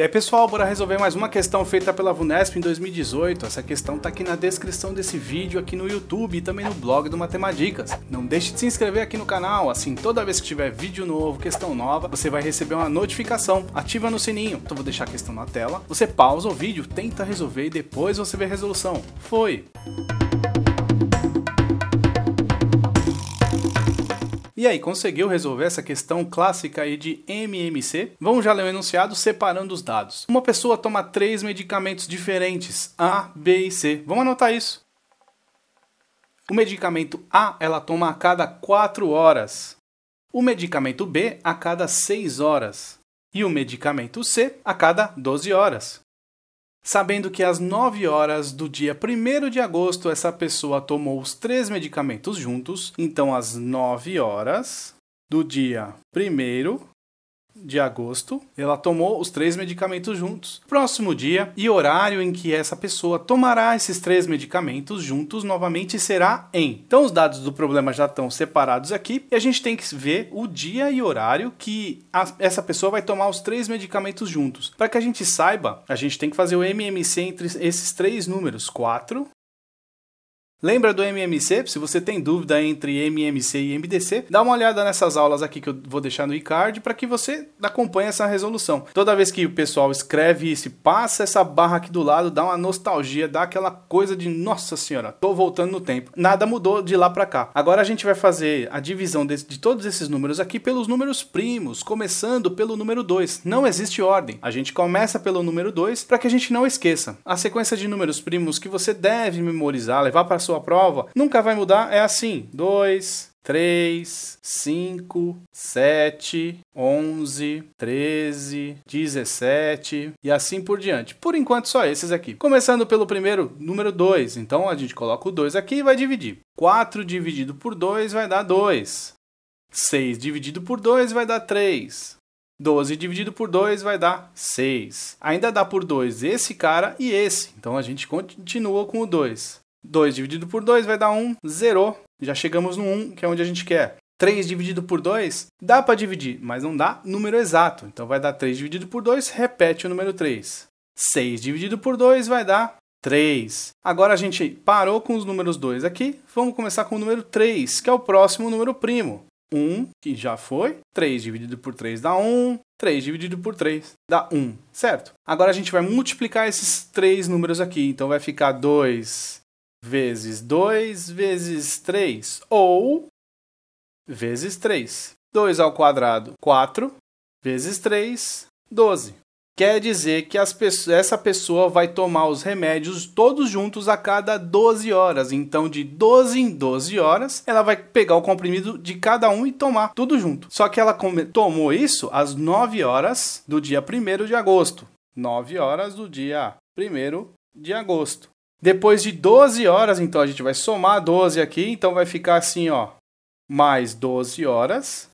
E aí, pessoal, bora resolver mais uma questão feita pela VUNESP em 2018. Essa questão tá aqui na descrição desse vídeo, aqui no YouTube e também no blog do Matemadicas. Não deixe de se inscrever aqui no canal, assim toda vez que tiver vídeo novo, questão nova, você vai receber uma notificação. Ativa no sininho. Então vou deixar a questão na tela. Você pausa o vídeo, tenta resolver e depois você vê a resolução. Foi! E aí, conseguiu resolver essa questão clássica aí de MMC? Vamos já ler o enunciado separando os dados. Uma pessoa toma três medicamentos diferentes, A, B e C. Vamos anotar isso. O medicamento A ela toma a cada 4 horas. O medicamento B a cada 6 horas. E o medicamento C a cada 12 horas sabendo que às 9 horas do dia 1 de agosto essa pessoa tomou os três medicamentos juntos, então às 9 horas do dia 1 de agosto, ela tomou os três medicamentos juntos. Próximo dia e horário em que essa pessoa tomará esses três medicamentos juntos novamente será em. Então os dados do problema já estão separados aqui e a gente tem que ver o dia e horário que a, essa pessoa vai tomar os três medicamentos juntos. Para que a gente saiba, a gente tem que fazer o MMC entre esses três números, 4, Lembra do MMC? Se você tem dúvida entre MMC e MDC, dá uma olhada nessas aulas aqui que eu vou deixar no e-card para que você acompanhe essa resolução. Toda vez que o pessoal escreve isso, passa essa barra aqui do lado, dá uma nostalgia, dá aquela coisa de nossa senhora, tô voltando no tempo. Nada mudou de lá para cá. Agora a gente vai fazer a divisão de, de todos esses números aqui pelos números primos, começando pelo número 2. Não existe ordem. A gente começa pelo número 2 para que a gente não esqueça. A sequência de números primos que você deve memorizar, levar para sua passou a prova, nunca vai mudar, é assim: 2, 3, 5, 7, 11, 13, 17 e assim por diante. Por enquanto, só esses aqui. Começando pelo primeiro, número 2. Então a gente coloca o 2 aqui e vai dividir. 4 dividido por 2 vai dar 2. 6 dividido por 2 vai dar 3. 12 dividido por 2 vai dar 6. Ainda dá por 2 esse cara e esse. Então a gente continua com o 2. 2 dividido por 2 vai dar 1, zerou. Já chegamos no 1, que é onde a gente quer. 3 dividido por 2, dá para dividir, mas não dá número exato. Então vai dar 3 dividido por 2, repete o número 3. 6 dividido por 2 vai dar 3. Agora a gente parou com os números 2 aqui, vamos começar com o número 3, que é o próximo número primo. 1, que já foi, 3 dividido por 3 dá 1, 3 dividido por 3 dá 1, certo? Agora a gente vai multiplicar esses três números aqui, então vai ficar 2 vezes 2 vezes 3 ou vezes 3. 2 ao quadrado, 4 vezes 3, 12. Quer dizer que pessoas, essa pessoa vai tomar os remédios todos juntos a cada 12 horas. Então, de 12 em 12 horas, ela vai pegar o comprimido de cada um e tomar tudo junto. Só que ela tomou isso às 9 horas do dia 1 de agosto. 9 horas do dia 1 de agosto. Depois de 12 horas, então a gente vai somar 12 aqui, então vai ficar assim, ó, mais 12 horas,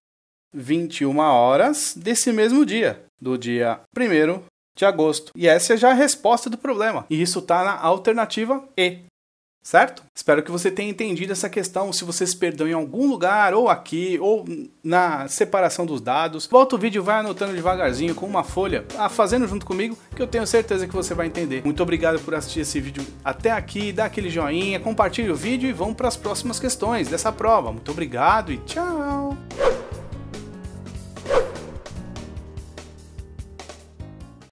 21 horas desse mesmo dia, do dia 1 de agosto. E essa é já a resposta do problema. E isso está na alternativa E certo? Espero que você tenha entendido essa questão. Se você se perdeu em algum lugar, ou aqui, ou na separação dos dados, volta o vídeo e vai anotando devagarzinho com uma folha, fazendo junto comigo, que eu tenho certeza que você vai entender. Muito obrigado por assistir esse vídeo até aqui, dá aquele joinha, compartilha o vídeo e vamos para as próximas questões dessa prova. Muito obrigado e tchau!